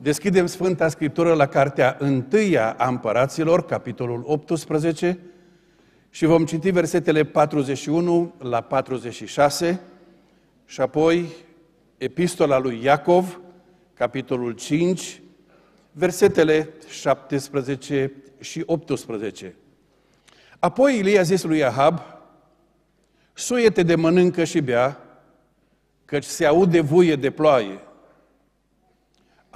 Deschidem Sfânta Scriptură la cartea întâia a împăraților, capitolul 18, și vom citi versetele 41 la 46 și apoi epistola lui Iacov, capitolul 5, versetele 17 și 18. Apoi Ilie a zis lui Ahab, Suiete de mănâncă și bea, căci se aude vuie de ploaie.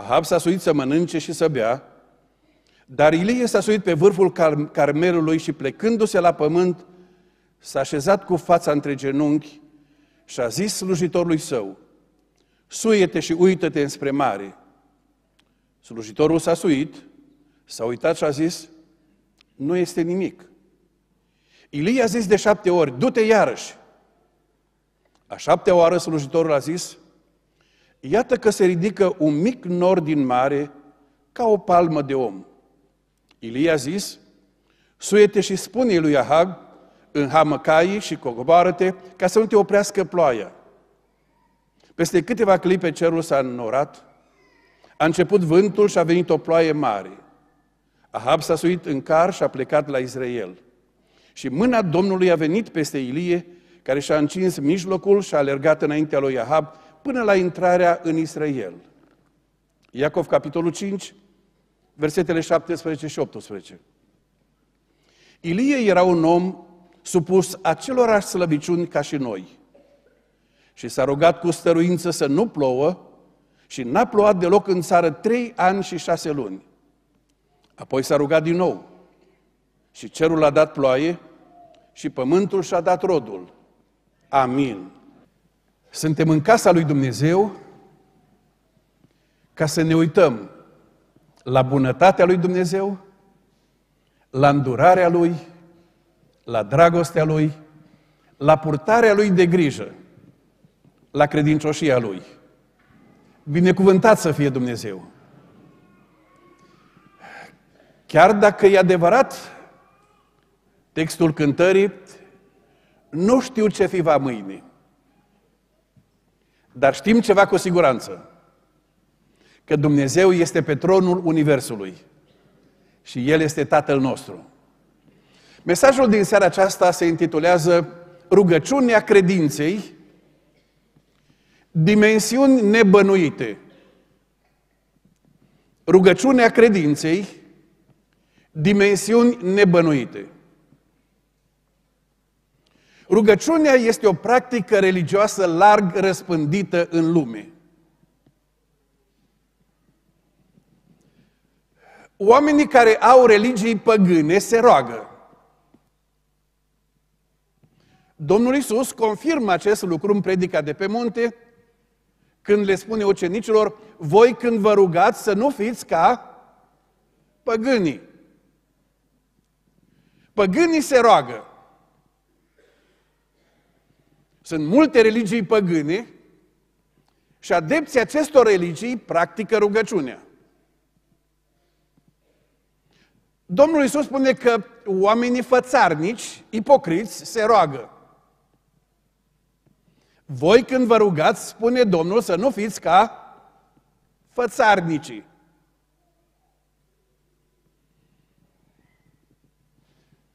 Ahab s-a suit să mănânce și să bea, dar Ilie s-a suit pe vârful car- Carmelului și plecându-se la pământ, s-a așezat cu fața între genunchi și a zis slujitorului său, suie și uită-te înspre mare. Slujitorul s-a suit, s-a uitat și a zis, nu este nimic. Ilie a zis de șapte ori, du-te iarăși. A șaptea oară slujitorul a zis, Iată că se ridică un mic nor din mare ca o palmă de om. Ilie a zis, Suete și spune lui Ahab, în caii și coboară-te ca să nu te oprească ploaia. Peste câteva clipe cerul s-a înnorat, a început vântul și a venit o ploaie mare. Ahab s-a suit în car și a plecat la Israel. Și mâna Domnului a venit peste Ilie, care și-a încins mijlocul și a alergat înaintea lui Ahab până la intrarea în Israel. Iacov, capitolul 5, versetele 17 și 18. Ilie era un om supus acelorași slăbiciuni ca și noi. Și s-a rugat cu stăruință să nu plouă și n-a plouat deloc în țară trei ani și șase luni. Apoi s-a rugat din nou și cerul a dat ploaie și pământul și-a dat rodul. Amin. Suntem în casa lui Dumnezeu ca să ne uităm la bunătatea lui Dumnezeu, la îndurarea lui, la dragostea lui, la purtarea lui de grijă, la credincioșia lui. Binecuvântat să fie Dumnezeu! Chiar dacă e adevărat textul cântării, nu știu ce fi va mâine. Dar știm ceva cu siguranță. Că Dumnezeu este pe tronul Universului. Și El este Tatăl nostru. Mesajul din seara aceasta se intitulează Rugăciunea credinței, dimensiuni nebănuite. Rugăciunea credinței, dimensiuni nebănuite. Rugăciunea este o practică religioasă larg răspândită în lume. Oamenii care au religii păgâne se roagă. Domnul Isus confirmă acest lucru în predica de pe munte, când le spune ucenicilor, voi când vă rugați să nu fiți ca păgânii. Păgânii se roagă. Sunt multe religii păgâne și adepții acestor religii practică rugăciunea. Domnul Iisus spune că oamenii fățarnici, ipocriți, se roagă. Voi când vă rugați, spune Domnul, să nu fiți ca fățarnicii.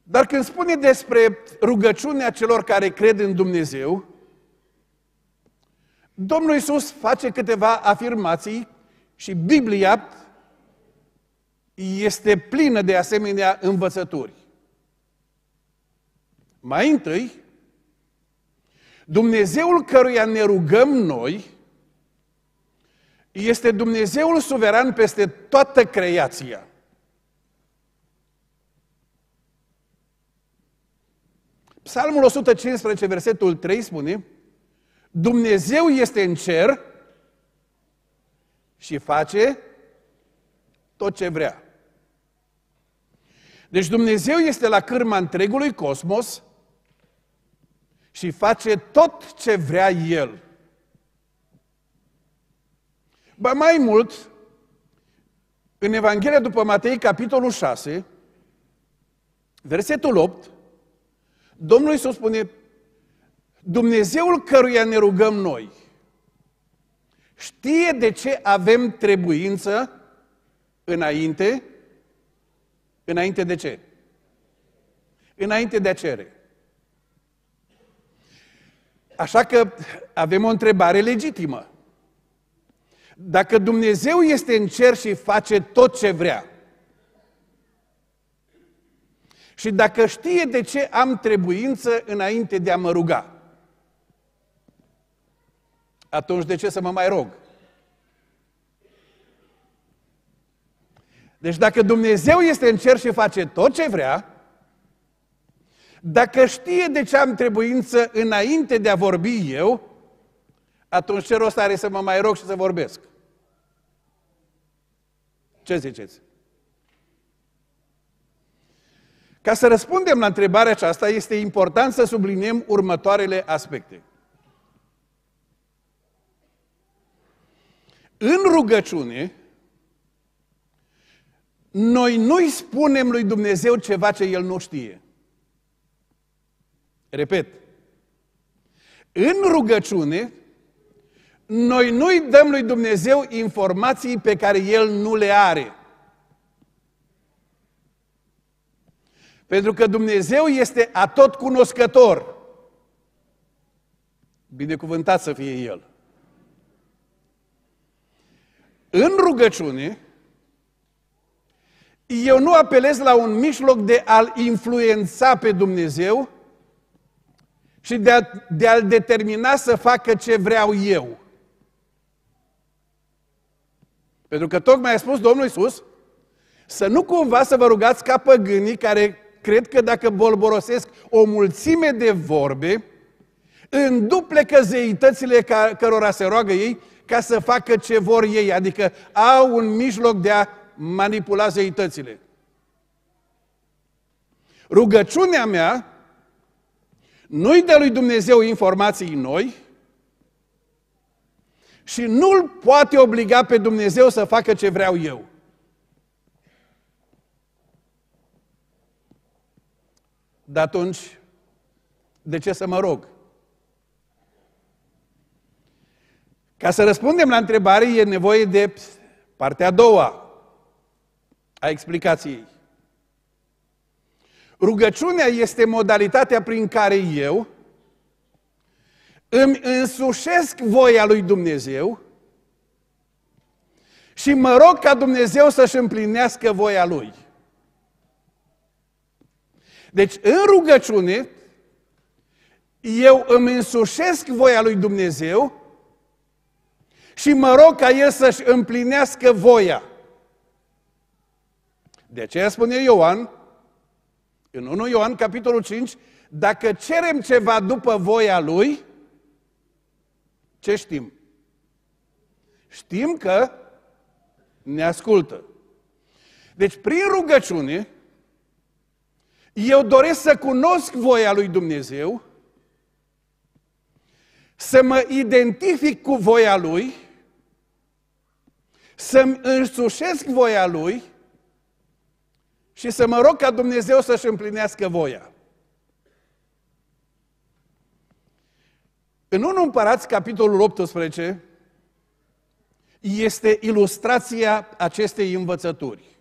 Dar când spune despre rugăciunea celor care cred în Dumnezeu, Domnul Isus face câteva afirmații și Biblia este plină de asemenea învățături. Mai întâi, Dumnezeul căruia ne rugăm noi este Dumnezeul suveran peste toată creația. Psalmul 115, versetul 3 spune, Dumnezeu este în cer și face tot ce vrea. Deci Dumnezeu este la cârma întregului cosmos și face tot ce vrea El. Ba mai mult, în Evanghelia după Matei, capitolul 6, versetul 8, Domnul Iisus spune, Dumnezeul căruia ne rugăm noi știe de ce avem trebuință înainte, înainte de ce? Înainte de a cere. Așa că avem o întrebare legitimă. Dacă Dumnezeu este în cer și face tot ce vrea, și dacă știe de ce am trebuință înainte de a mă ruga, atunci de ce să mă mai rog? Deci dacă Dumnezeu este în cer și face tot ce vrea, dacă știe de ce am trebuință înainte de a vorbi eu, atunci ce rost are să mă mai rog și să vorbesc? Ce ziceți? Ca să răspundem la întrebarea aceasta, este important să subliniem următoarele aspecte. În rugăciune, noi nu-i spunem lui Dumnezeu ceva ce El nu știe. Repet, în rugăciune, noi nu-i dăm lui Dumnezeu informații pe care El nu le are. Pentru că Dumnezeu este atot cunoscător. Binecuvântat să fie El. În rugăciune, eu nu apelez la un mijloc de a-L influența pe Dumnezeu și de, a, de a-L determina să facă ce vreau eu. Pentru că tocmai a spus Domnul Iisus să nu cumva să vă rugați ca păgânii care Cred că dacă bolborosesc o mulțime de vorbe, înduplecă zeitățile cărora se roagă ei ca să facă ce vor ei, adică au un mijloc de a manipula zeitățile. Rugăciunea mea nu-i dă lui Dumnezeu informații noi și nu-l poate obliga pe Dumnezeu să facă ce vreau eu. de atunci, de ce să mă rog? Ca să răspundem la întrebare, e nevoie de partea a doua a explicației. Rugăciunea este modalitatea prin care eu îmi însușesc voia lui Dumnezeu și mă rog ca Dumnezeu să-și împlinească voia lui. Deci, în rugăciune, eu îmi însușesc voia lui Dumnezeu și mă rog ca El să-și împlinească voia. De aceea spune Ioan, în 1 Ioan, capitolul 5, dacă cerem ceva după voia Lui, ce știm? Știm că ne ascultă. Deci, prin rugăciune, eu doresc să cunosc voia lui Dumnezeu, să mă identific cu voia lui, să-mi însușesc voia lui și să mă rog ca Dumnezeu să-și împlinească voia. În 1 Împărați, capitolul 18, este ilustrația acestei învățături.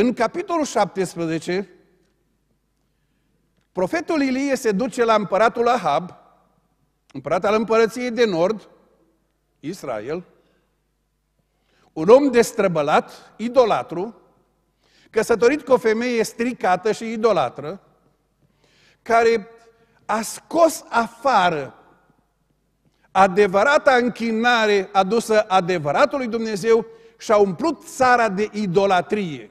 În capitolul 17, profetul Ilie se duce la împăratul Ahab, împărat al împărăției de nord, Israel, un om destrăbălat, idolatru, căsătorit cu o femeie stricată și idolatră, care a scos afară adevărata închinare adusă adevăratului Dumnezeu și a umplut țara de idolatrie.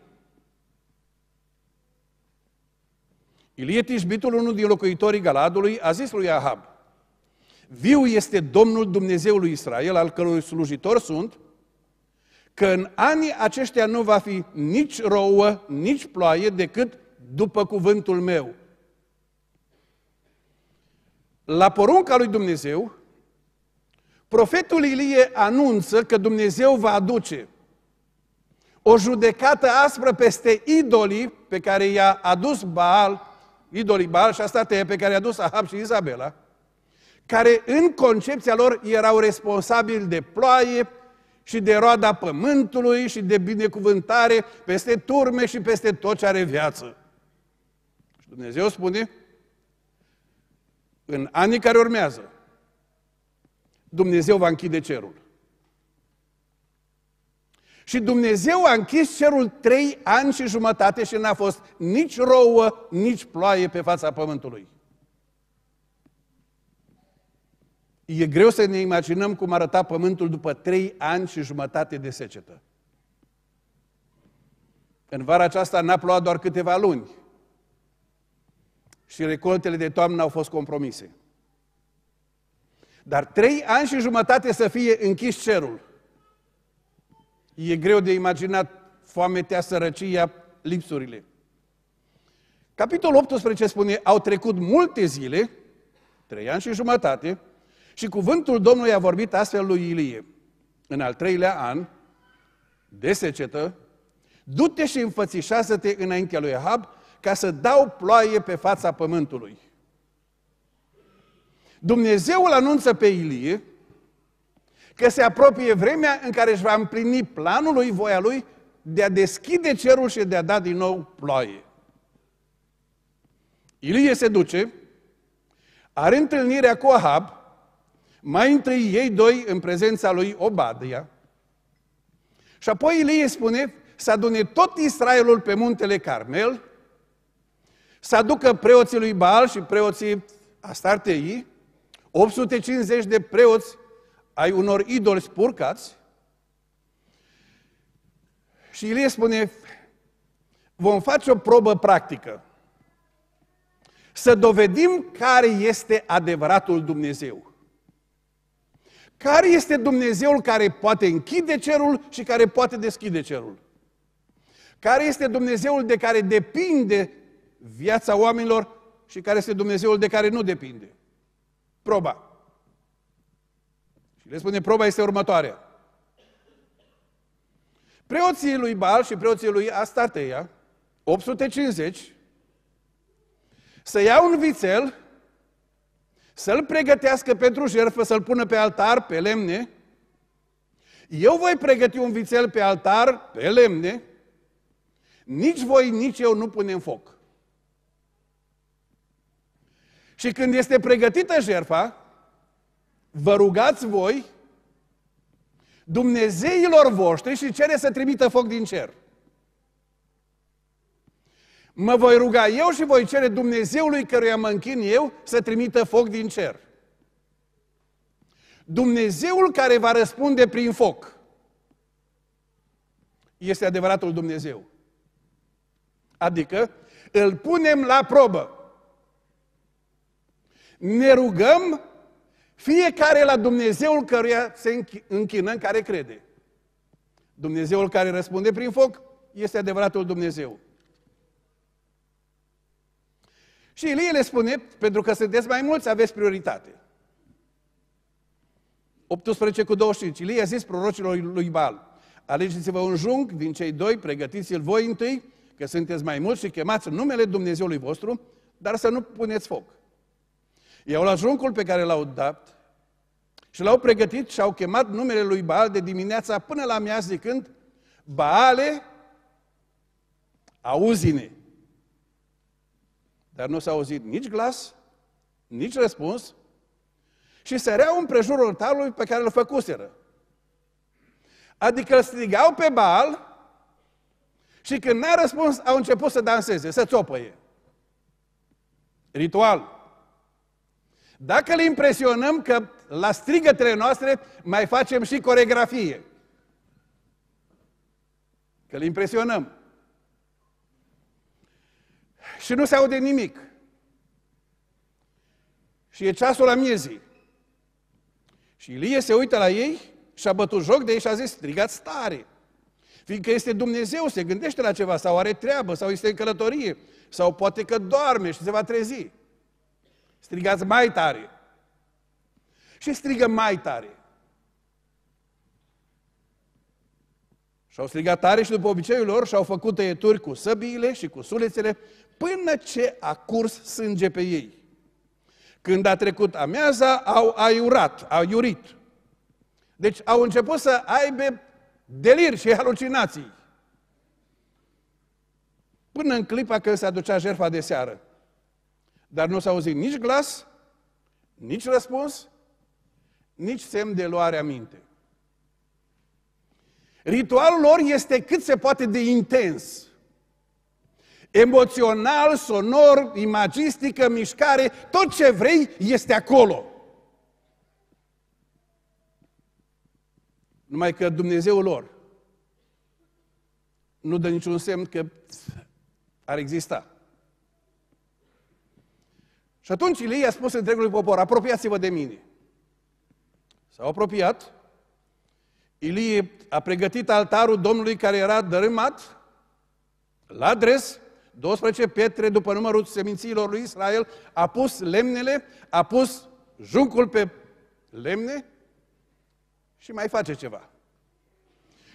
Ilie Tisbitul, unul din locuitorii Galadului, a zis lui Ahab, Viu este Domnul Dumnezeului Israel, al cărui slujitor sunt, că în anii aceștia nu va fi nici rouă, nici ploaie, decât după cuvântul meu. La porunca lui Dumnezeu, profetul Ilie anunță că Dumnezeu va aduce o judecată aspră peste idolii pe care i-a adus Baal idolii Baal și asta pe care i-a dus Ahab și Izabela, care în concepția lor erau responsabili de ploaie și de roada pământului și de binecuvântare peste turme și peste tot ce are viață. Și Dumnezeu spune, în anii care urmează, Dumnezeu va închide cerul. Și Dumnezeu a închis cerul trei ani și jumătate și n-a fost nici rouă, nici ploaie pe fața pământului. E greu să ne imaginăm cum arăta pământul după trei ani și jumătate de secetă. În vara aceasta n-a plouat doar câteva luni și recoltele de toamnă au fost compromise. Dar trei ani și jumătate să fie închis cerul E greu de imaginat foametea, sărăcia, lipsurile. Capitolul 18 spune, au trecut multe zile, trei ani și jumătate, și cuvântul Domnului a vorbit astfel lui Ilie. În al treilea an, de secetă, du-te și înfățișează-te înaintea lui Ahab ca să dau ploaie pe fața pământului. Dumnezeul anunță pe Ilie că se apropie vremea în care își va împlini planul lui, voia lui, de a deschide cerul și de a da din nou ploaie. Ilie se duce, are întâlnirea cu Ahab, mai întâi ei doi în prezența lui Obadia, și apoi Ilie spune să adune tot Israelul pe muntele Carmel, să aducă preoții lui Baal și preoții Astartei, 850 de preoți ai unor idoli spurcați. Și Ilie spune, vom face o probă practică. Să dovedim care este adevăratul Dumnezeu. Care este Dumnezeul care poate închide cerul și care poate deschide cerul? Care este Dumnezeul de care depinde viața oamenilor și care este Dumnezeul de care nu depinde? Proba. Le spune, proba este următoarea. Preoții lui Bal și preoții lui Astarteia, 850, să ia un vițel, să-l pregătească pentru jertfă, să-l pună pe altar, pe lemne. Eu voi pregăti un vițel pe altar, pe lemne. Nici voi, nici eu nu punem foc. Și când este pregătită jertfa, vă rugați voi Dumnezeilor voștri și cere să trimită foc din cer. Mă voi ruga eu și voi cere Dumnezeului căruia mă închin eu să trimită foc din cer. Dumnezeul care va răspunde prin foc este adevăratul Dumnezeu. Adică îl punem la probă. Ne rugăm fiecare la Dumnezeul căruia se închină, în care crede. Dumnezeul care răspunde prin foc este adevăratul Dumnezeu. Și Ilie le spune, pentru că sunteți mai mulți, aveți prioritate. 18 cu 25. Ilie a zis prorocilor lui Bal, alegeți-vă un jung din cei doi, pregătiți-l voi întâi, că sunteți mai mulți și chemați numele Dumnezeului vostru, dar să nu puneți foc. I-au luat juncul pe care l-au dat și l-au pregătit și au chemat numele lui Baal de dimineața până la miaz zicând, Baale, auzine. ne Dar nu s-a auzit nici glas, nici răspuns și săreau împrejurul talului pe care îl făcuseră. Adică îl strigau pe Baal și când n-a răspuns, au început să danseze, să țopăie. Ritual. Dacă le impresionăm că la strigătele noastre mai facem și coregrafie. Că le impresionăm. Și nu se aude nimic. Și e ceasul la miezii. Și Ilie se uită la ei și a bătut joc de ei și a zis, strigați tare. Fiindcă este Dumnezeu, se gândește la ceva, sau are treabă, sau este în călătorie, sau poate că doarme și se va trezi. Strigați mai tare. Și strigă mai tare. Și au strigat tare și după obiceiul lor și-au făcut tăieturi cu săbiile și cu sulețele până ce a curs sânge pe ei. Când a trecut amiaza, au aiurat, au iurit. Deci au început să aibă delir și halucinații. Până în clipa când se aducea jertfa de seară. Dar nu s-a auzit nici glas, nici răspuns, nici semn de luare aminte. Ritualul lor este cât se poate de intens. Emoțional, sonor, imagistică, mișcare, tot ce vrei este acolo. Numai că Dumnezeul lor nu dă niciun semn că ar exista. Și atunci Ilie a spus întregului popor, apropiați-vă de mine. S-au apropiat, Ilie a pregătit altarul Domnului care era dărâmat, la adres, 12 pietre după numărul semințiilor lui Israel, a pus lemnele, a pus juncul pe lemne și mai face ceva.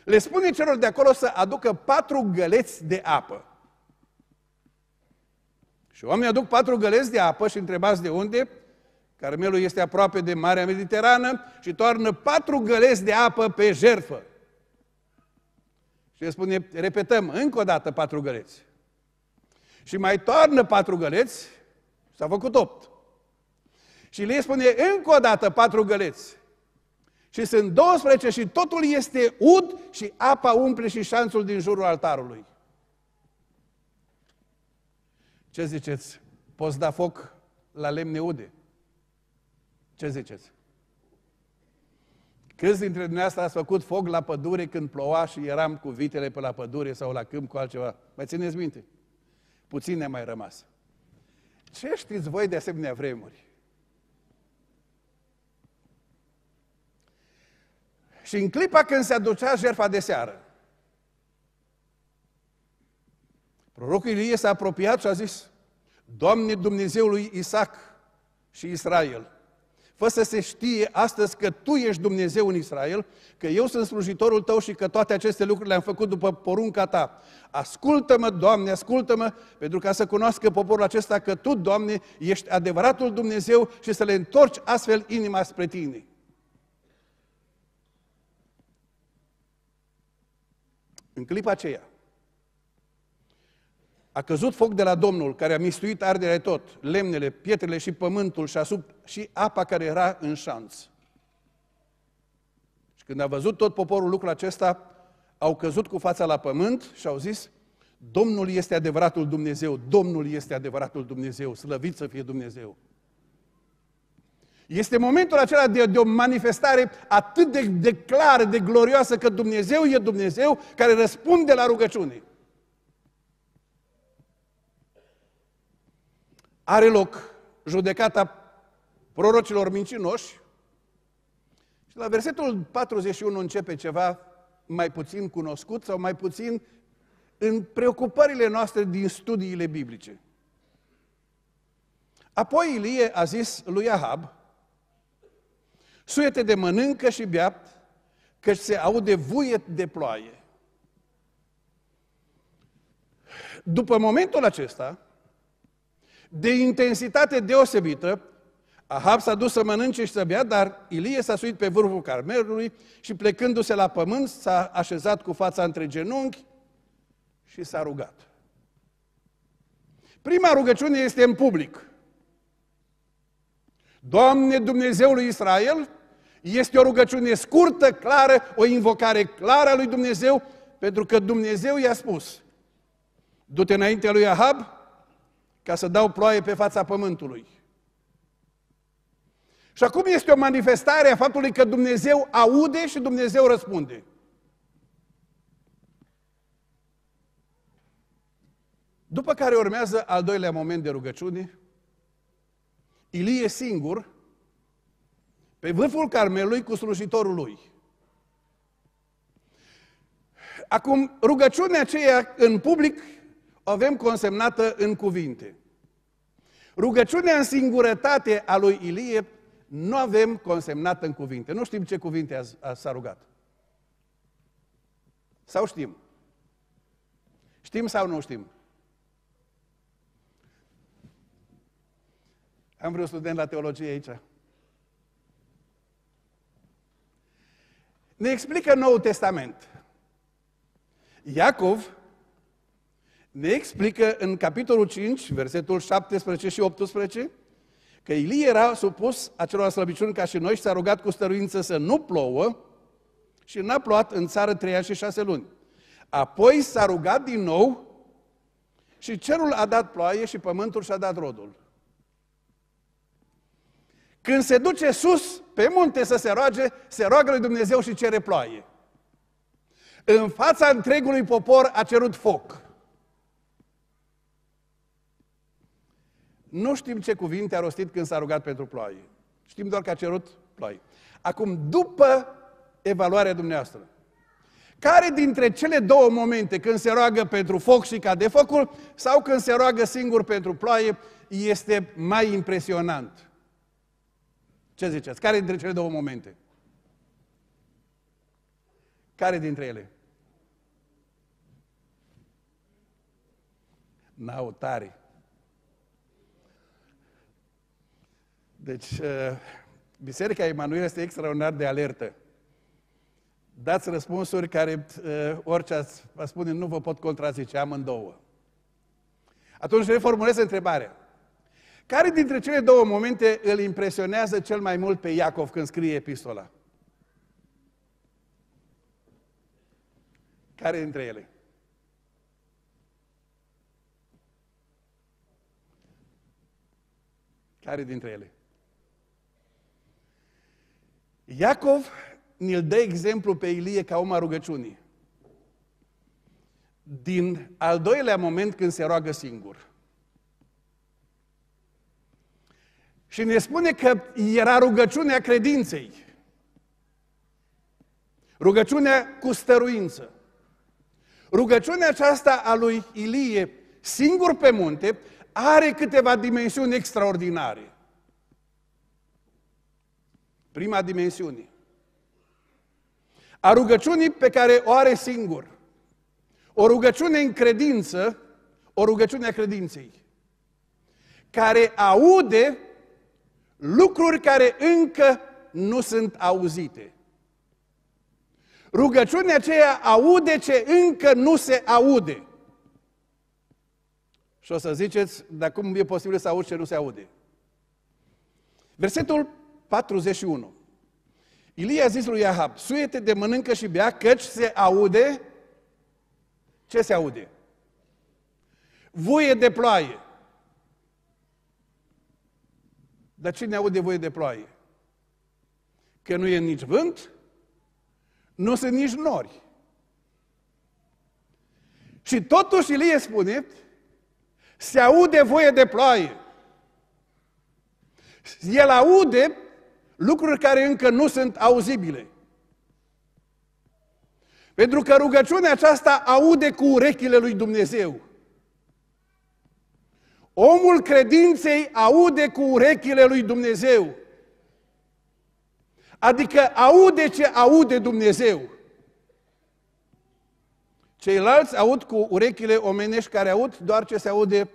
Le spune celor de acolo să aducă patru găleți de apă. Și oamenii aduc patru găleți de apă și întrebați de unde? Carmelul este aproape de Marea Mediterană și toarnă patru găleți de apă pe jertfă. Și spune, repetăm încă o dată patru găleți. Și mai toarnă patru găleți, s-a făcut opt. Și le spune încă o dată patru găleți. Și sunt 12 și totul este ud și apa umple și șanțul din jurul altarului. Ce ziceți? Poți da foc la lemne ude? Ce ziceți? Câți dintre dumneavoastră ați făcut foc la pădure când ploua și eram cu vitele pe la pădure sau la câmp cu altceva? Mai țineți minte? Puțin ne mai rămas. Ce știți voi de asemenea vremuri? Și în clipa când se aducea jertfa de seară, Prorocul Ilie s-a apropiat și a zis, Doamne Dumnezeului Isaac și Israel, fă să se știe astăzi că Tu ești Dumnezeu în Israel, că eu sunt slujitorul Tău și că toate aceste lucruri le-am făcut după porunca Ta. Ascultă-mă, Doamne, ascultă-mă, pentru ca să cunoască poporul acesta că Tu, Doamne, ești adevăratul Dumnezeu și să le întorci astfel inima spre Tine. În clipa aceea, a căzut foc de la Domnul, care a mistuit arderea tot, lemnele, pietrele și pământul și, asup, și apa care era în șanț. Și când a văzut tot poporul lucrul acesta, au căzut cu fața la pământ și au zis, Domnul este adevăratul Dumnezeu, Domnul este adevăratul Dumnezeu, slăvit să fie Dumnezeu. Este momentul acela de, de o manifestare atât de, de clară, de glorioasă, că Dumnezeu e Dumnezeu care răspunde la rugăciune. are loc judecata prorocilor mincinoși și la versetul 41 începe ceva mai puțin cunoscut sau mai puțin în preocupările noastre din studiile biblice. Apoi Ilie a zis lui Ahab, suiete de mănâncă și beapt, căci se aude vuiet de ploaie. După momentul acesta, de intensitate deosebită, Ahab s-a dus să mănânce și să bea, dar Ilie s-a suit pe vârful carmelului și plecându-se la pământ s-a așezat cu fața între genunchi și s-a rugat. Prima rugăciune este în public. Doamne Dumnezeului lui Israel, este o rugăciune scurtă, clară, o invocare clară a lui Dumnezeu, pentru că Dumnezeu i-a spus, du-te înaintea lui Ahab ca să dau ploaie pe fața pământului. Și acum este o manifestare a faptului că Dumnezeu aude și Dumnezeu răspunde. După care urmează al doilea moment de rugăciune. Ilie singur, pe vârful Carmelului cu slujitorul lui. Acum, rugăciunea aceea în public o avem consemnată în cuvinte. Rugăciunea în singurătate a lui Ilie nu avem consemnată în cuvinte. Nu știm ce cuvinte a, s-a rugat. Sau știm? Știm sau nu știm? Am vreun student la teologie aici. Ne explică Noul Testament. Iacov ne explică în capitolul 5, versetul 17 și 18, că Ilie era supus acelor slăbiciuni ca și noi și s-a rugat cu stăruință să nu plouă și n-a plouat în țară treia și șase luni. Apoi s-a rugat din nou și cerul a dat ploaie și pământul și-a dat rodul. Când se duce sus, pe munte să se roage, se roagă lui Dumnezeu și cere ploaie. În fața întregului popor a cerut foc. Nu știm ce cuvinte a rostit când s-a rugat pentru ploaie. Știm doar că a cerut ploaie. Acum, după evaluarea dumneavoastră, care dintre cele două momente, când se roagă pentru foc și cade focul, sau când se roagă singur pentru ploaie, este mai impresionant? Ce ziceți? Care dintre cele două momente? Care dintre ele? Nautare. Deci, uh, Biserica Emanuel este extraordinar de alertă. Dați răspunsuri care, uh, orice ați, vă spune, nu vă pot contrazice, amândouă. Atunci reformulez întrebarea. Care dintre cele două momente îl impresionează cel mai mult pe Iacov când scrie epistola? Care dintre ele? Care dintre ele? Iacov ne-l dă exemplu pe Ilie ca om a rugăciunii. Din al doilea moment când se roagă singur. Și ne spune că era rugăciunea credinței. Rugăciunea cu stăruință. Rugăciunea aceasta a lui Ilie, singur pe munte, are câteva dimensiuni extraordinare. Prima dimensiune. A rugăciunii pe care o are singur. O rugăciune în credință, o rugăciune a credinței, care aude lucruri care încă nu sunt auzite. Rugăciunea aceea aude ce încă nu se aude. Și o să ziceți, dar cum e posibil să auzi ce nu se aude? Versetul 41. Ilie a zis lui Ahab, suiete de mănâncă și bea, căci se aude... Ce se aude? Voie de ploaie. Dar cine aude voie de ploaie? Că nu e nici vânt, nu sunt nici nori. Și totuși Ilie spune, se aude voie de ploaie. El aude lucruri care încă nu sunt auzibile. Pentru că rugăciunea aceasta aude cu urechile lui Dumnezeu. Omul credinței aude cu urechile lui Dumnezeu. Adică aude ce aude Dumnezeu. Ceilalți aud cu urechile omenești care aud doar ce se aude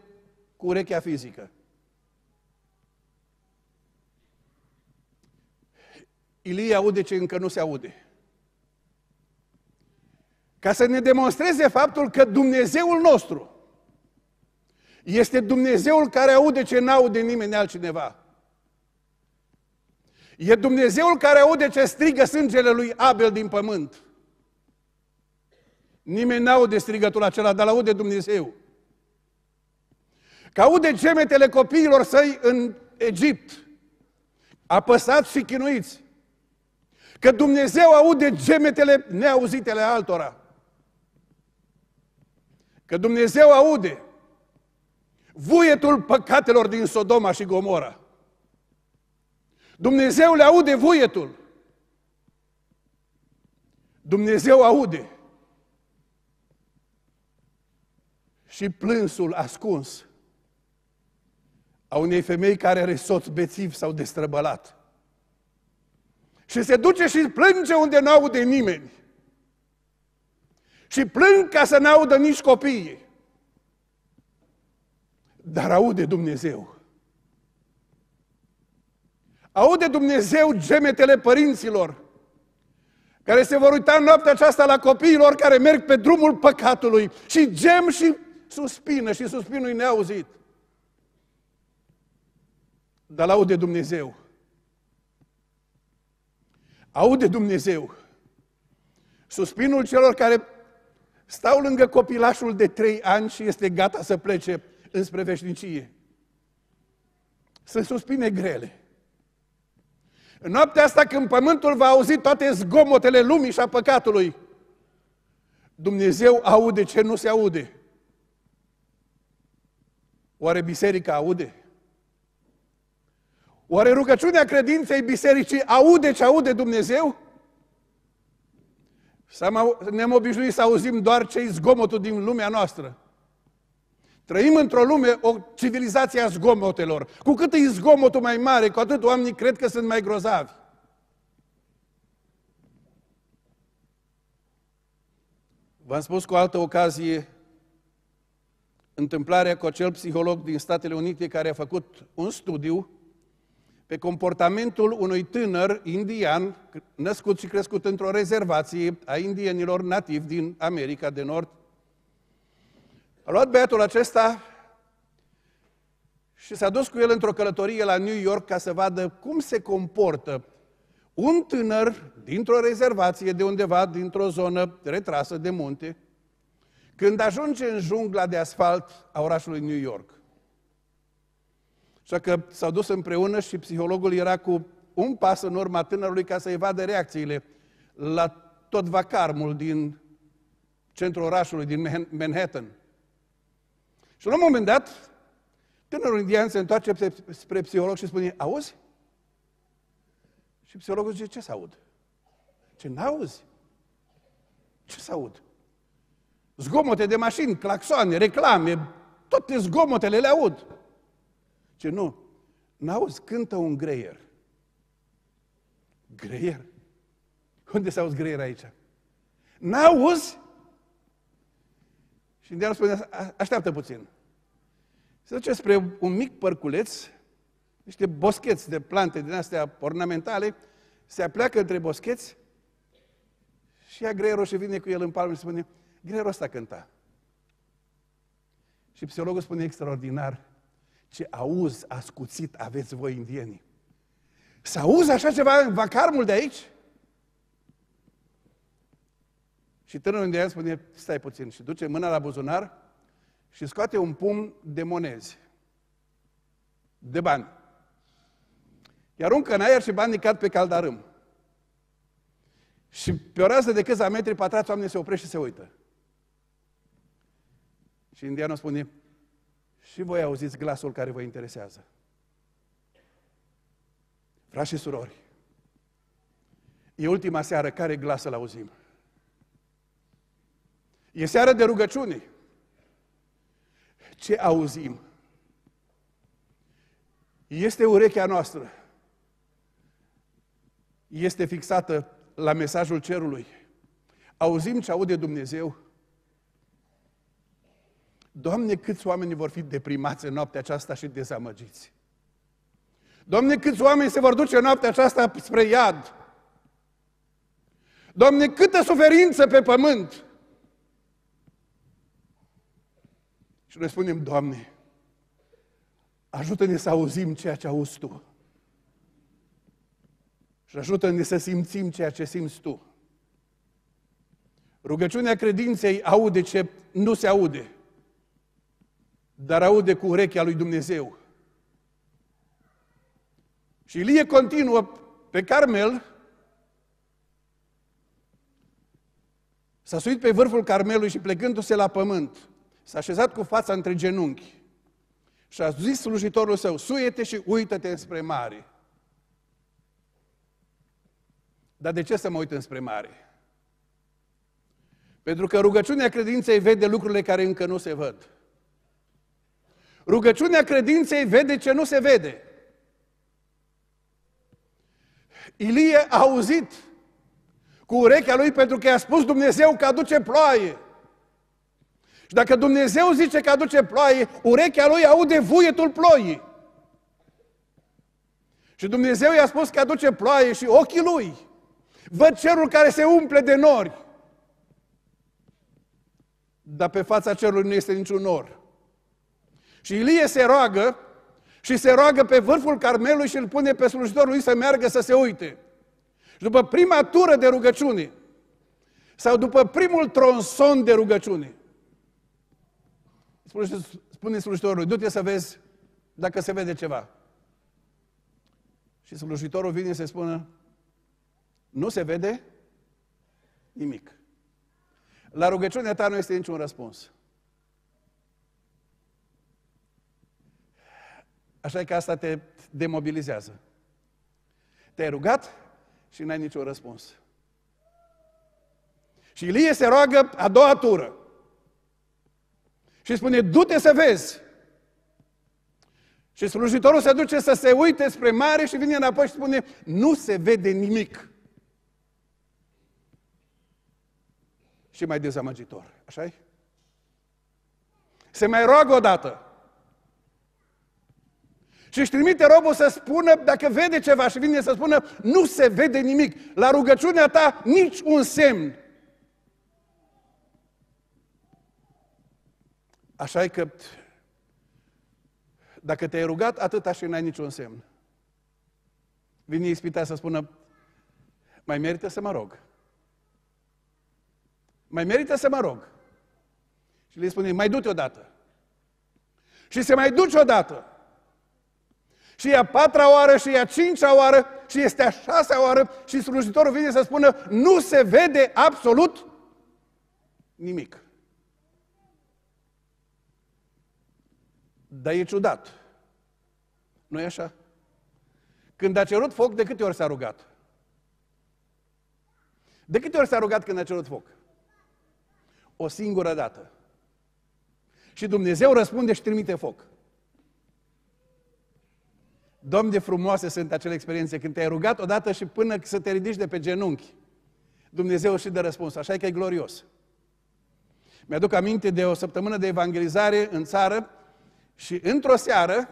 cu urechea fizică. Ilie aude ce încă nu se aude. Ca să ne demonstreze faptul că Dumnezeul nostru este Dumnezeul care aude ce n-aude nimeni altcineva. E Dumnezeul care aude ce strigă sângele lui Abel din pământ. Nimeni n-aude strigătul acela, dar l-aude Dumnezeu. Că aude gemetele copiilor săi în Egipt, apăsați și chinuiți. Că Dumnezeu aude gemetele neauzitele altora. Că Dumnezeu aude vuietul păcatelor din Sodoma și Gomora. Dumnezeu le aude vuietul. Dumnezeu aude și plânsul ascuns a unei femei care are soț bețiv sau destrăbălat. Și se duce și plânge unde nu aude nimeni. Și plâng ca să n-audă nici copiii. Dar aude Dumnezeu. Aude Dumnezeu gemetele părinților care se vor uita noaptea aceasta la copiilor care merg pe drumul păcatului și gem și suspină și suspinul e neauzit. Dar l-aude Dumnezeu. Aude Dumnezeu suspinul celor care stau lângă copilașul de trei ani și este gata să plece înspre veșnicie. Sunt suspine grele. În noaptea asta, când pământul va auzi toate zgomotele lumii și a păcatului, Dumnezeu aude ce nu se aude. Oare biserica aude? Oare rugăciunea credinței bisericii aude ce aude Dumnezeu? ne-am obișnuit să auzim doar ce zgomotul din lumea noastră. Trăim într-o lume, o civilizație a zgomotelor. Cu cât e zgomotul mai mare, cu atât oamenii cred că sunt mai grozavi. V-am spus cu o altă ocazie întâmplarea cu acel psiholog din Statele Unite care a făcut un studiu pe comportamentul unui tânăr indian născut și crescut într-o rezervație a indienilor nativi din America de Nord. A luat băiatul acesta și s-a dus cu el într-o călătorie la New York ca să vadă cum se comportă un tânăr dintr-o rezervație de undeva, dintr-o zonă retrasă de munte, când ajunge în jungla de asfalt a orașului New York. Așa că s-au dus împreună și psihologul era cu un pas în urma tânărului ca să-i vadă reacțiile la tot vacarmul din centrul orașului, din Manhattan. Și la un moment dat, tânărul indian se întoarce spre psiholog și spune, auzi? Și psihologul zice, ce s aud? Ce n-auzi? Ce s aud? Zgomote de mașini, claxoane, reclame, toate zgomotele le aud. Ce nu, n-auzi, cântă un greier. Greier? Unde s-auzi greier aici? N-auzi? Și de spune, așteaptă puțin. Se duce spre un mic părculeț, niște boscheți de plante din astea ornamentale, se apleacă între boscheți și ia greierul și vine cu el în palmă și spune, greierul ăsta cânta. Și psihologul spune extraordinar, ce auz ascuțit aveți voi indienii. Să auzi așa ceva în vacarmul de aici? Și tânărul indian spune, stai puțin, și duce mâna la buzunar și scoate un pumn de monezi, de bani. Iar aruncă în aer și banii cad pe caldarâm. Și pe o rază de câțiva metri pătrați, oamenii se oprește și se uită. Și indianul spune, și voi auziți glasul care vă interesează. Frați și surori, e ultima seară, care glas îl auzim? E seară de rugăciune. Ce auzim? Este urechea noastră. Este fixată la mesajul cerului. Auzim ce aude Dumnezeu Doamne, câți oameni vor fi deprimați în noaptea aceasta și dezamăgiți? Doamne, câți oameni se vor duce în noaptea aceasta spre iad? Doamne, câtă suferință pe pământ! Și noi spunem, Doamne, ajută-ne să auzim ceea ce auzi Tu. Și ajută-ne să simțim ceea ce simți Tu. Rugăciunea credinței aude ce nu se aude dar aude cu urechea lui Dumnezeu. Și Ilie continuă pe Carmel, s-a suit pe vârful Carmelului și plecându-se la pământ, s-a așezat cu fața între genunchi și a zis slujitorul său, suiete și uită-te spre mare. Dar de ce să mă uit înspre mare? Pentru că rugăciunea credinței vede lucrurile care încă nu se văd. Rugăciunea credinței vede ce nu se vede. Ilie a auzit cu urechea lui pentru că i-a spus Dumnezeu că aduce ploaie. Și dacă Dumnezeu zice că aduce ploaie, urechea lui aude vuietul ploii. Și Dumnezeu i-a spus că aduce ploaie și ochii lui văd cerul care se umple de nori. Dar pe fața cerului nu este niciun nor. Și Ilie se roagă și se roagă pe vârful Carmelului și îl pune pe slujitorul lui să meargă să se uite. Și după prima tură de rugăciune, sau după primul tronson de rugăciune, spune, slujitorul. lui, du-te să vezi dacă se vede ceva. Și slujitorul vine să spună, nu se vede nimic. La rugăciunea ta nu este niciun răspuns. Așa că asta te demobilizează. Te-ai rugat și n-ai niciun răspuns. Și Ilie se roagă a doua tură. Și spune, du-te să vezi. Și slujitorul se duce să se uite spre mare și vine înapoi și spune, nu se vede nimic. Și mai dezamăgitor, așa -i? Se mai roagă o dată. Și își trimite robul să spună, dacă vede ceva și vine să spună, nu se vede nimic. La rugăciunea ta nici un semn. Așa e că dacă te-ai rugat atâta și n-ai niciun semn, vine ispita să spună, mai merită să mă rog. Mai merită să mă rog. Și le spune, mai du-te odată. Și se mai duce odată și e a patra oară, și e a cincea oară, și este a șasea oară, și slujitorul vine să spună, nu se vede absolut nimic. Dar e ciudat. nu e așa? Când a cerut foc, de câte ori s-a rugat? De câte ori s-a rugat când a cerut foc? O singură dată. Și Dumnezeu răspunde și trimite foc. Domn de frumoase sunt acele experiențe când te-ai rugat odată și până să te ridici de pe genunchi. Dumnezeu și de răspuns, așa e că e glorios. Mi-aduc aminte de o săptămână de evangelizare în țară și într-o seară,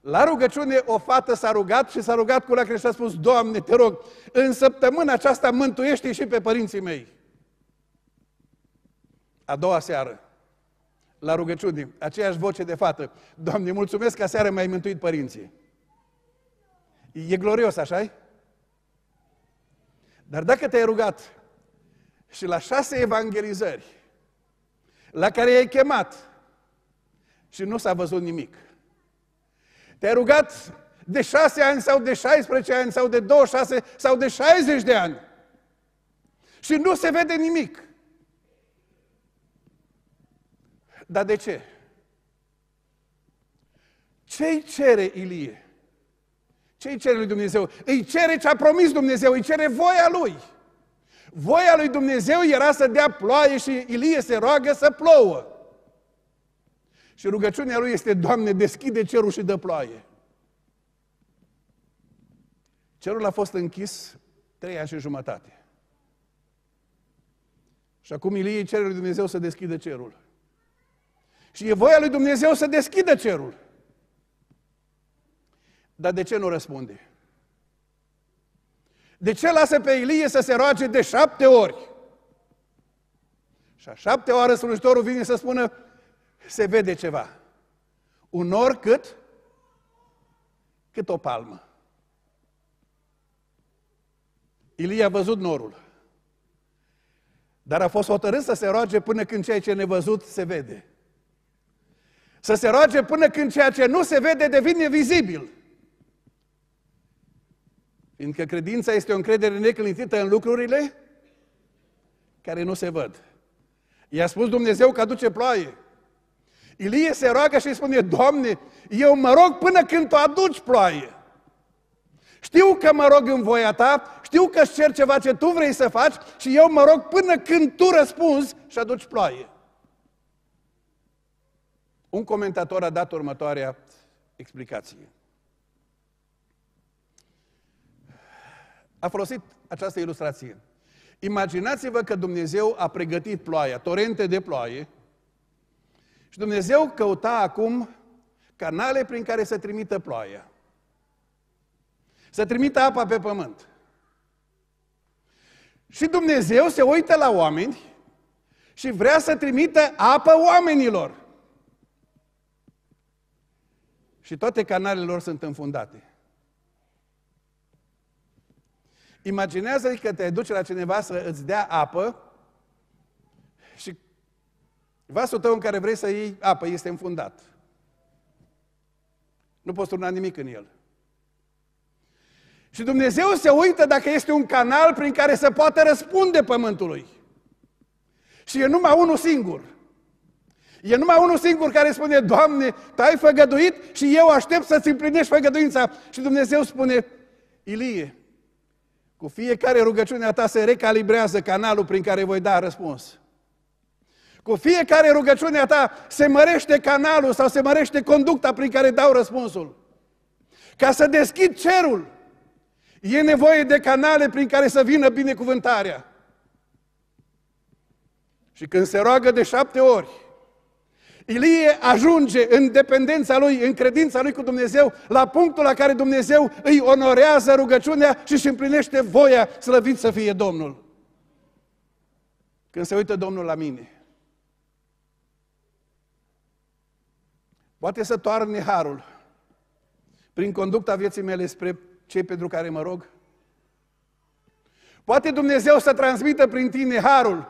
la rugăciune, o fată s-a rugat și s-a rugat cu lacrimi și a spus, Doamne, te rog, în săptămâna aceasta mântuiește și pe părinții mei. A doua seară, la rugăciune, aceeași voce de fată, Doamne, mulțumesc că seară mai ai mântuit părinții. E glorios, așa -i? Dar dacă te-ai rugat și la șase evangelizări, la care i-ai chemat și nu s-a văzut nimic, te-ai rugat de șase ani sau de 16 ani sau de 26 sau de 60 de ani și nu se vede nimic. Dar de ce? Ce-i cere Ilie? Ce îi cere lui Dumnezeu? Îi cere ce a promis Dumnezeu, îi cere voia lui. Voia lui Dumnezeu era să dea ploaie și Ilie se roagă să plouă. Și rugăciunea lui este, Doamne, deschide cerul și dă ploaie. Cerul a fost închis trei ani și jumătate. Și acum Ilie cere lui Dumnezeu să deschidă cerul. Și e voia lui Dumnezeu să deschidă cerul. Dar de ce nu răspunde? De ce lasă pe Ilie să se roage de șapte ori? Și a șapte oară slujitorul vine să spună, se vede ceva. Un or cât? Cât o palmă. Ilie a văzut norul. Dar a fost hotărât să se roage până când ceea ce nevăzut se vede. Să se roage până când ceea ce nu se vede devine vizibil. Fiindcă credința este o încredere neclintită în lucrurile care nu se văd. I-a spus Dumnezeu că aduce ploaie. Ilie se roagă și îi spune, Doamne, eu mă rog până când tu aduci ploaie. Știu că mă rog în voia ta, știu că îți cer ceva ce tu vrei să faci și eu mă rog până când tu răspunzi și aduci ploaie. Un comentator a dat următoarea explicație. a folosit această ilustrație. Imaginați-vă că Dumnezeu a pregătit ploaia, torente de ploaie, și Dumnezeu căuta acum canale prin care să trimită ploaia. Să trimită apa pe pământ. Și Dumnezeu se uită la oameni și vrea să trimită apă oamenilor. Și toate canalele lor sunt înfundate. Imaginează că te duci la cineva să îți dea apă și vasul tău în care vrei să iei apă este înfundat. Nu poți turna nimic în el. Și Dumnezeu se uită dacă este un canal prin care se poate răspunde pământului. Și e numai unul singur. E numai unul singur care spune, Doamne, Tu ai făgăduit și eu aștept să-ți împlinești făgăduința. Și Dumnezeu spune, Ilie, cu fiecare rugăciune a ta se recalibrează canalul prin care voi da răspuns. Cu fiecare rugăciune a ta se mărește canalul sau se mărește conducta prin care dau răspunsul. Ca să deschid cerul, e nevoie de canale prin care să vină binecuvântarea. Și când se roagă de șapte ori, Ilie ajunge în dependența lui, în credința lui cu Dumnezeu, la punctul la care Dumnezeu îi onorează rugăciunea și își împlinește voia, slăvit să fie Domnul. Când se uită Domnul la mine, poate să toarne harul prin conducta vieții mele spre cei pentru care mă rog, Poate Dumnezeu să transmită prin tine harul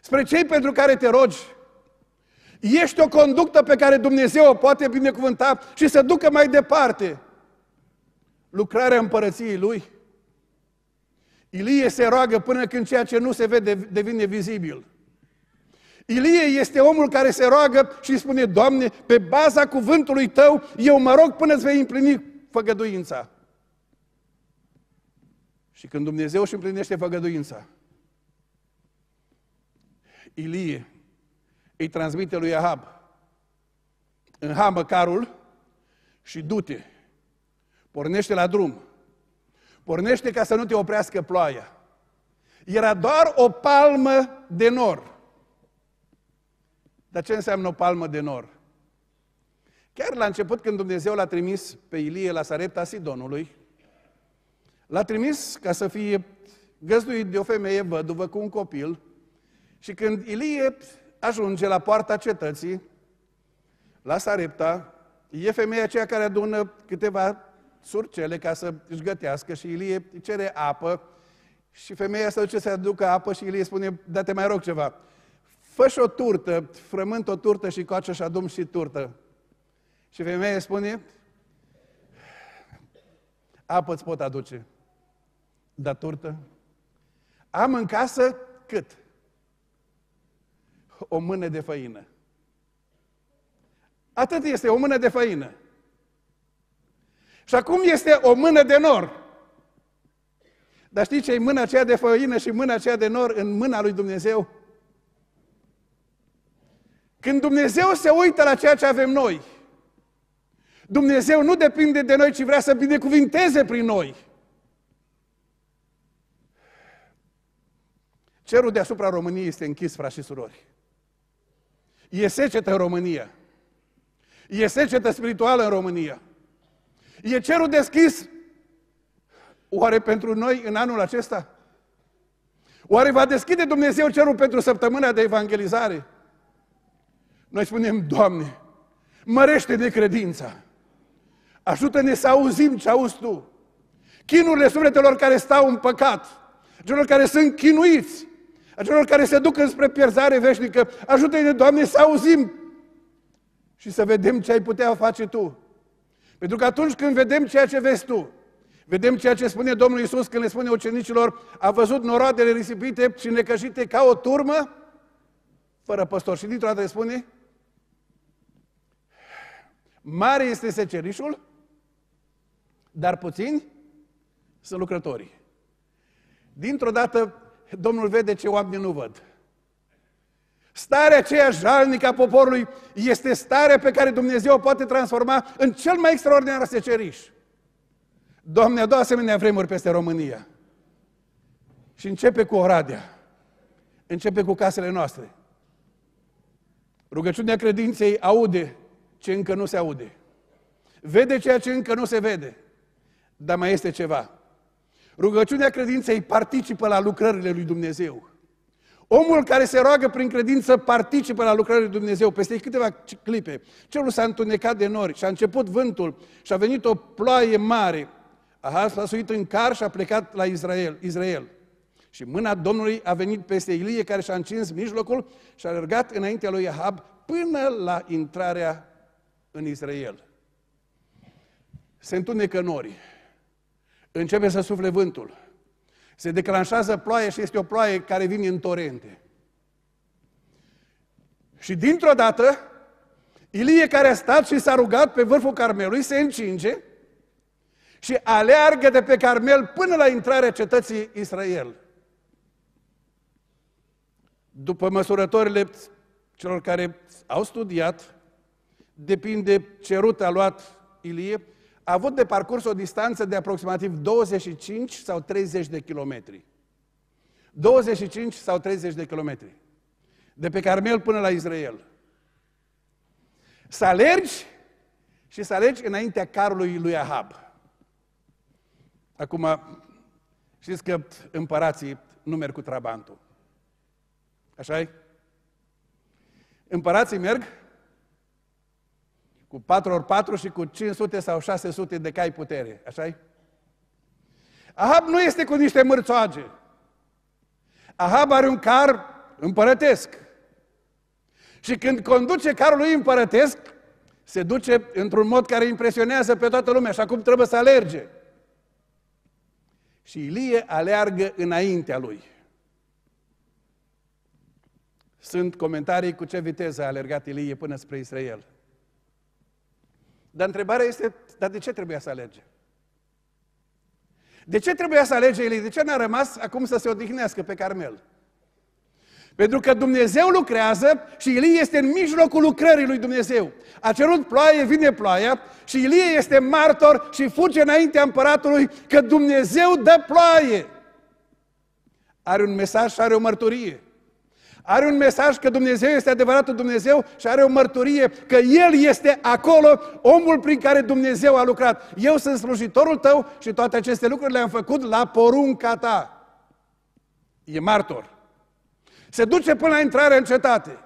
spre cei pentru care te rogi. Ești o conductă pe care Dumnezeu o poate binecuvânta și să ducă mai departe lucrarea împărăției Lui. Ilie se roagă până când ceea ce nu se vede devine vizibil. Ilie este omul care se roagă și spune, Doamne, pe baza cuvântului Tău, eu mă rog până îți vei împlini făgăduința. Și când Dumnezeu își împlinește făgăduința, Ilie îi transmite lui Ahab, înhamă carul și du-te, pornește la drum, pornește ca să nu te oprească ploaia. Era doar o palmă de nor. Dar ce înseamnă o palmă de nor? Chiar la început, când Dumnezeu l-a trimis pe Ilie la Sarepta Sidonului, l-a trimis ca să fie găzduit de o femeie văduvă cu un copil și când Ilie ajunge la poarta cetății, la Sarepta, e femeia aceea care adună câteva surcele ca să își gătească și Ilie îi cere apă și femeia se duce să aducă apă și Ilie spune, da te mai rog ceva, fă și o turtă, frământ o turtă și coace și adum și turtă. Și femeia spune, apă îți pot aduce, dar turtă? Am în casă cât? o mână de făină. Atât este, o mână de făină. Și acum este o mână de nor. Dar știți ce e mâna aceea de făină și mâna aceea de nor în mâna lui Dumnezeu? Când Dumnezeu se uită la ceea ce avem noi, Dumnezeu nu depinde de noi, ci vrea să binecuvinteze prin noi. Cerul deasupra României este închis, frați și surori. E secetă în România. E secetă spirituală în România. E cerul deschis. Oare pentru noi în anul acesta? Oare va deschide Dumnezeu cerul pentru săptămâna de evangelizare? Noi spunem, Doamne, mărește de credința. Ajută-ne să auzim ce auzi Tu. Chinurile sufletelor care stau în păcat, celor care sunt chinuiți, acelor care se duc înspre pierzare veșnică. Ajută-ne, Doamne, să auzim și să vedem ce ai putea face Tu. Pentru că atunci când vedem ceea ce vezi Tu, vedem ceea ce spune Domnul Isus când le spune ucenicilor, a văzut noroadele risipite și necășite ca o turmă, fără păstor. Și dintr-o dată spune, mare este secerișul, dar puțini sunt lucrătorii. Dintr-o dată Domnul vede ce oamenii nu văd. Starea aceea jalnică a poporului este starea pe care Dumnezeu o poate transforma în cel mai extraordinar seceriș. Doamne, adu asemenea vremuri peste România. Și începe cu Oradea. Începe cu casele noastre. Rugăciunea credinței aude ce încă nu se aude. Vede ceea ce încă nu se vede. Dar mai este ceva. Rugăciunea credinței participă la lucrările lui Dumnezeu. Omul care se roagă prin credință participă la lucrările lui Dumnezeu. Peste câteva clipe, cerul s-a întunecat de nori și a început vântul și a venit o ploaie mare. Ahas s a suit în car și a plecat la Israel. Israel. Și mâna Domnului a venit peste Ilie care și-a încins mijlocul și a alergat înaintea lui Ahab până la intrarea în Israel. Se întunecă norii. Începe să sufle vântul. Se declanșează ploaie și este o ploaie care vine în torente. Și dintr-o dată, Ilie care a stat și s-a rugat pe vârful Carmelului se încinge și aleargă de pe Carmel până la intrarea cetății Israel. După măsurătorile celor care au studiat, depinde ce rută a luat Ilie, a avut de parcurs o distanță de aproximativ 25 sau 30 de kilometri. 25 sau 30 de kilometri. De pe Carmel până la Israel. Să alergi și să alergi înaintea carului lui Ahab. Acum, știți că împărații nu merg cu trabantul. așa e? Împărații merg cu 4 ori 4 și cu 500 sau 600 de cai putere. așa -i? Ahab nu este cu niște mârțoage. Ahab are un car împărătesc. Și când conduce carul lui împărătesc, se duce într-un mod care impresionează pe toată lumea, așa cum trebuie să alerge. Și Ilie aleargă înaintea lui. Sunt comentarii cu ce viteză a alergat Ilie până spre Israel. Dar întrebarea este, dar de ce trebuia să alerge? De ce trebuia să alerge Elie? De ce n-a rămas acum să se odihnească pe Carmel? Pentru că Dumnezeu lucrează și Ilie este în mijlocul lucrării lui Dumnezeu. A cerut ploaie, vine ploaia și Ilie este martor și fuge înaintea împăratului că Dumnezeu dă ploaie. Are un mesaj și are o mărturie. Are un mesaj că Dumnezeu este adevăratul Dumnezeu și are o mărturie că El este acolo, omul prin care Dumnezeu a lucrat. Eu sunt slujitorul tău și toate aceste lucruri le-am făcut la porunca ta. E martor. Se duce până la intrarea în cetate.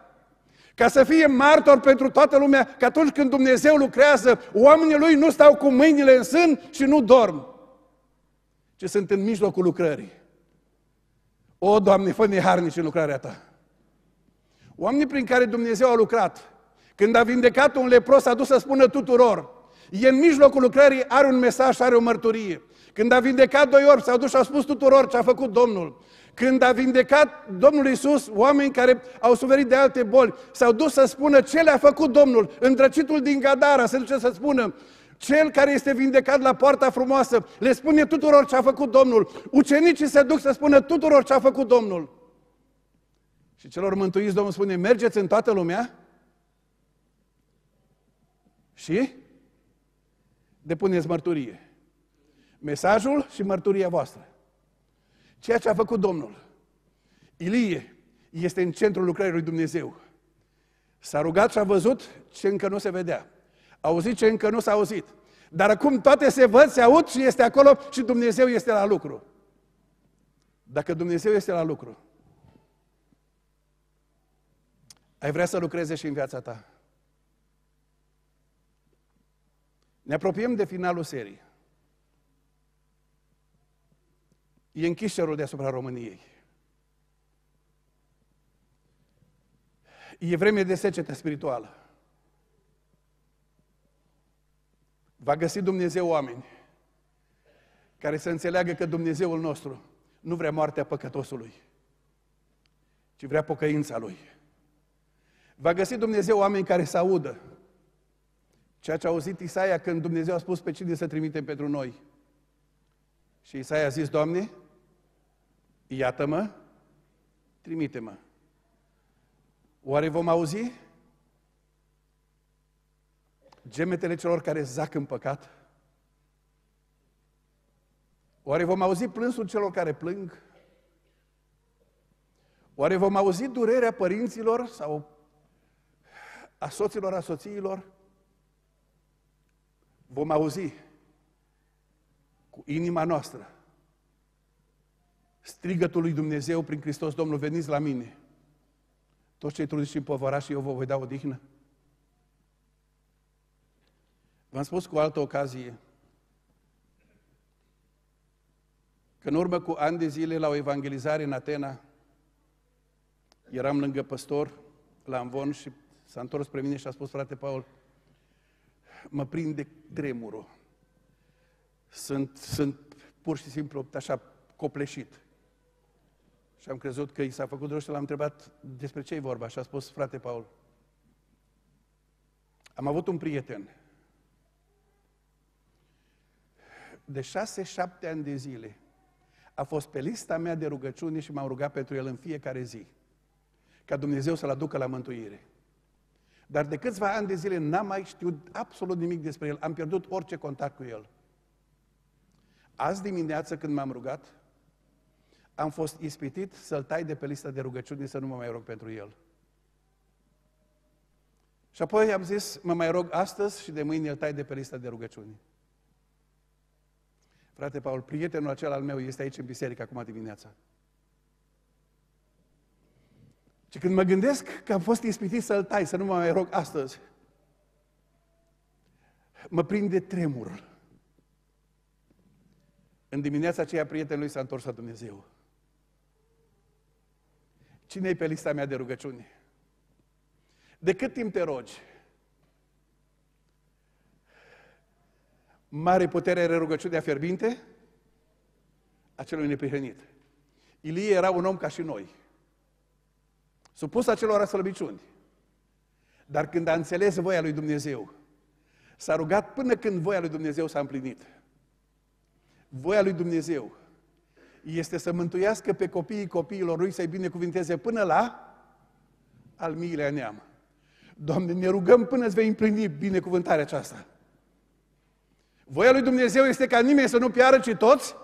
Ca să fie martor pentru toată lumea că atunci când Dumnezeu lucrează, oamenii lui nu stau cu mâinile în sân și nu dorm, ci sunt în mijlocul lucrării. O, Doamne, fă-ne harnici în lucrarea Ta! Oamenii prin care Dumnezeu a lucrat, când a vindecat un lepros, a dus să spună tuturor, e în mijlocul lucrării, are un mesaj, are o mărturie. Când a vindecat doi orbi, s-a dus și a spus tuturor ce a făcut Domnul. Când a vindecat Domnul Isus, oameni care au suferit de alte boli, s-au dus să spună ce le-a făcut Domnul. Îndrăcitul din Gadara se duce să spună, cel care este vindecat la poarta frumoasă, le spune tuturor ce a făcut Domnul. Ucenicii se duc să spună tuturor ce a făcut Domnul. Și celor mântuiți Domnul spune, mergeți în toată lumea și depuneți mărturie. Mesajul și mărturia voastră. Ceea ce a făcut Domnul. Ilie este în centrul lucrării lui Dumnezeu. S-a rugat și a văzut ce încă nu se vedea. A auzit ce încă nu s-a auzit. Dar acum toate se văd, se aud și este acolo și Dumnezeu este la lucru. Dacă Dumnezeu este la lucru, ai vrea să lucreze și în viața ta. Ne apropiem de finalul serii. E închișerul deasupra României. E vreme de secetă spirituală. Va găsi Dumnezeu oameni care să înțeleagă că Dumnezeul nostru nu vrea moartea păcătosului, ci vrea pocăința lui. Va găsi Dumnezeu oameni care să audă. Ceea ce a auzit Isaia când Dumnezeu a spus pe cine să trimite pentru noi. Și Isaia a zis, Doamne, iată-mă, trimite-mă. Oare vom auzi? Gemetele celor care zac în păcat? Oare vom auzi plânsul celor care plâng? Oare vom auzi durerea părinților sau a soților, a soțiilor, vom auzi cu inima noastră strigătul lui Dumnezeu prin Hristos Domnul, veniți la mine. Toți cei trudiți și împovărați și eu vă voi da odihnă. V-am spus cu altă ocazie că în urmă cu ani de zile la o evangelizare în Atena eram lângă păstor la Amvon și S-a întors spre mine și a spus, frate Paul, mă prinde tremurul. Sunt, sunt pur și simplu așa copleșit. Și am crezut că i s-a făcut rău și l-am întrebat despre ce e vorba. Și a spus, frate Paul, am avut un prieten de șase, șapte ani de zile a fost pe lista mea de rugăciuni și m-am rugat pentru el în fiecare zi, ca Dumnezeu să-l aducă la mântuire. Dar de câțiva ani de zile n-am mai știut absolut nimic despre el. Am pierdut orice contact cu el. Azi dimineață când m-am rugat, am fost ispitit să-l tai de pe lista de rugăciuni să nu mă mai rog pentru el. Și apoi am zis, mă mai rog astăzi și de mâine îl tai de pe lista de rugăciuni. Frate Paul, prietenul acela al meu este aici în biserică acum dimineața. Și când mă gândesc că am fost ispitit să-l tai, să nu mă mai rog astăzi, mă prinde tremur. În dimineața aceea prietenul lui s-a întors la Dumnezeu. Cine e pe lista mea de rugăciuni? De cât timp te rogi? Mare putere are rugăciunea fierbinte a celui neprihănit. Ilie era un om ca și noi supus acelor slăbiciuni. Dar când a înțeles voia lui Dumnezeu, s-a rugat până când voia lui Dumnezeu s-a împlinit. Voia lui Dumnezeu este să mântuiască pe copiii copiilor lui, să-i binecuvinteze până la al miilea neam. Doamne, ne rugăm până îți vei împlini binecuvântarea aceasta. Voia lui Dumnezeu este ca nimeni să nu piară, ci toți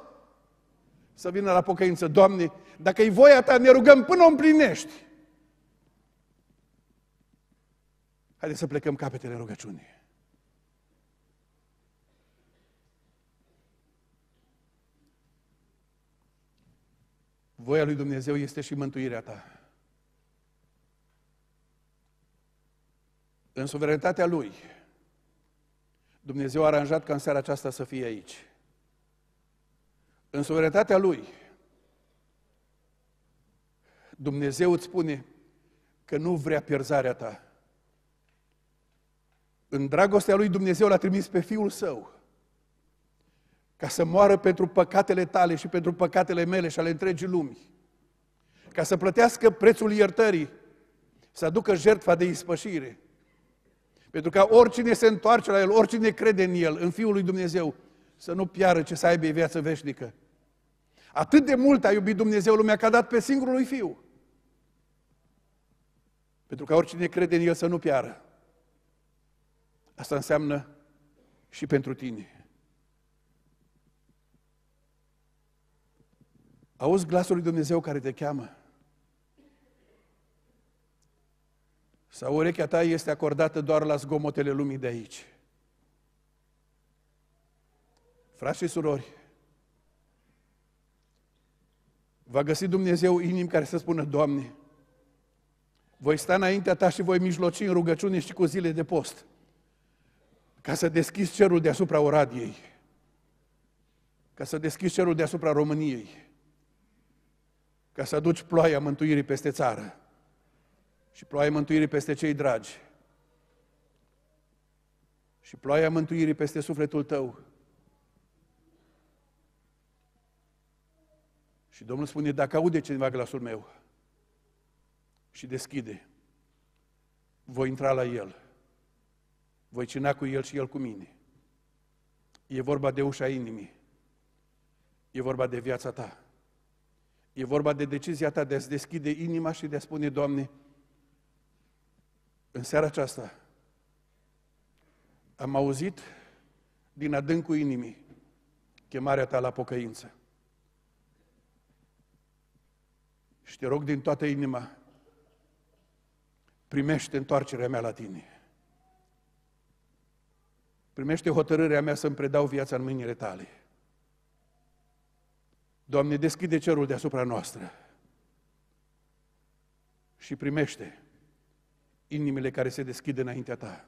să vină la pocăință. Doamne, dacă e voia ta, ne rugăm până o împlinești. Haideți să plecăm capetele rugăciunii. Voia lui Dumnezeu este și mântuirea ta. În suveranitatea Lui, Dumnezeu a aranjat ca în seara aceasta să fie aici. În suveranitatea Lui, Dumnezeu îți spune că nu vrea pierzarea ta, în dragostea lui Dumnezeu l-a trimis pe Fiul Său ca să moară pentru păcatele tale și pentru păcatele mele și ale întregii lumi, ca să plătească prețul iertării, să aducă jertfa de ispășire. Pentru ca oricine se întoarce la El, oricine crede în El, în Fiul lui Dumnezeu, să nu piară ce să aibă viață veșnică. Atât de mult a iubit Dumnezeu lumea că a dat pe singurul lui Fiu. Pentru ca oricine crede în El să nu piară, Asta înseamnă și pentru tine. Auzi glasul lui Dumnezeu care te cheamă. Sau urechea ta este acordată doar la zgomotele lumii de aici. Frați și surori, va găsi Dumnezeu inim care să spună, Doamne, voi sta înaintea ta și voi mijloci în rugăciune și cu zile de post ca să deschizi cerul deasupra Oradiei, ca să deschizi cerul deasupra României, ca să aduci ploaia mântuirii peste țară și ploaia mântuirii peste cei dragi și ploaia mântuirii peste sufletul tău. Și Domnul spune, dacă aude cineva glasul meu și deschide, voi intra la el voi cina cu el și el cu mine. E vorba de ușa inimii. E vorba de viața ta. E vorba de decizia ta de a-ți deschide inima și de a spune, Doamne, în seara aceasta am auzit din adâncul inimii chemarea ta la pocăință. Și te rog din toată inima, primește întoarcerea mea la tine primește hotărârea mea să-mi predau viața în mâinile tale. Doamne, deschide cerul deasupra noastră și primește inimile care se deschid înaintea ta.